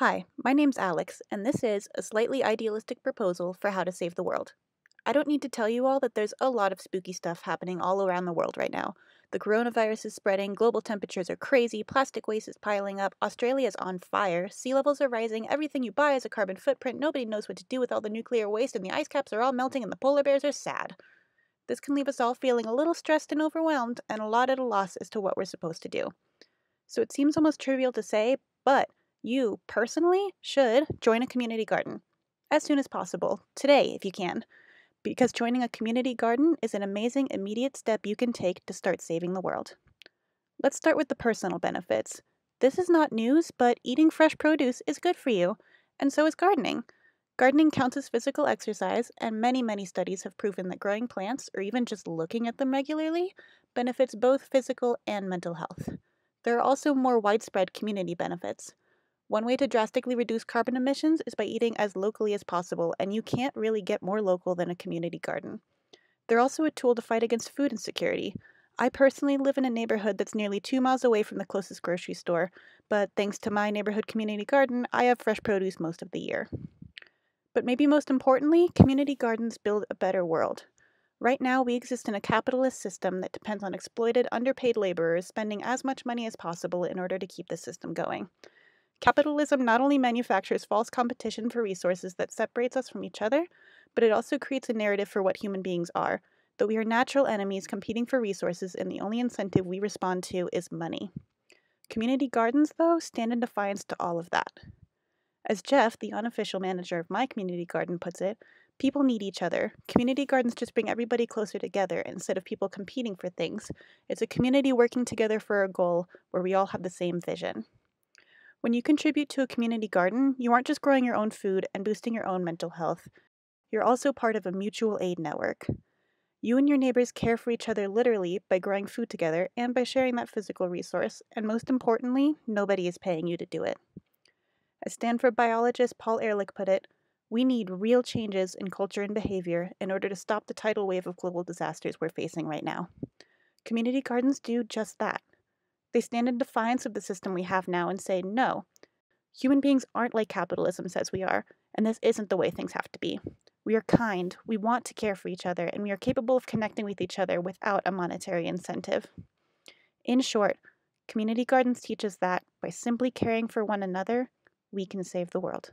Hi, my name's Alex, and this is a slightly idealistic proposal for how to save the world. I don't need to tell you all that there's a lot of spooky stuff happening all around the world right now. The coronavirus is spreading, global temperatures are crazy, plastic waste is piling up, Australia's on fire, sea levels are rising, everything you buy is a carbon footprint, nobody knows what to do with all the nuclear waste, and the ice caps are all melting, and the polar bears are sad. This can leave us all feeling a little stressed and overwhelmed, and a lot at a loss as to what we're supposed to do. So it seems almost trivial to say, but you personally should join a community garden as soon as possible, today if you can, because joining a community garden is an amazing immediate step you can take to start saving the world. Let's start with the personal benefits. This is not news, but eating fresh produce is good for you, and so is gardening. Gardening counts as physical exercise, and many, many studies have proven that growing plants, or even just looking at them regularly, benefits both physical and mental health. There are also more widespread community benefits. One way to drastically reduce carbon emissions is by eating as locally as possible, and you can't really get more local than a community garden. They're also a tool to fight against food insecurity. I personally live in a neighborhood that's nearly two miles away from the closest grocery store, but thanks to my neighborhood community garden, I have fresh produce most of the year. But maybe most importantly, community gardens build a better world. Right now, we exist in a capitalist system that depends on exploited, underpaid laborers spending as much money as possible in order to keep the system going. Capitalism not only manufactures false competition for resources that separates us from each other, but it also creates a narrative for what human beings are that we are natural enemies competing for resources, and the only incentive we respond to is money. Community gardens, though, stand in defiance to all of that. As Jeff, the unofficial manager of my community garden, puts it, people need each other. Community gardens just bring everybody closer together instead of people competing for things. It's a community working together for a goal where we all have the same vision. When you contribute to a community garden, you aren't just growing your own food and boosting your own mental health, you're also part of a mutual aid network. You and your neighbors care for each other literally by growing food together and by sharing that physical resource, and most importantly, nobody is paying you to do it. As Stanford biologist Paul Ehrlich put it, we need real changes in culture and behavior in order to stop the tidal wave of global disasters we're facing right now. Community gardens do just that. They stand in defiance of the system we have now and say, no, human beings aren't like capitalism says we are, and this isn't the way things have to be. We are kind, we want to care for each other, and we are capable of connecting with each other without a monetary incentive. In short, Community Gardens teaches that by simply caring for one another, we can save the world.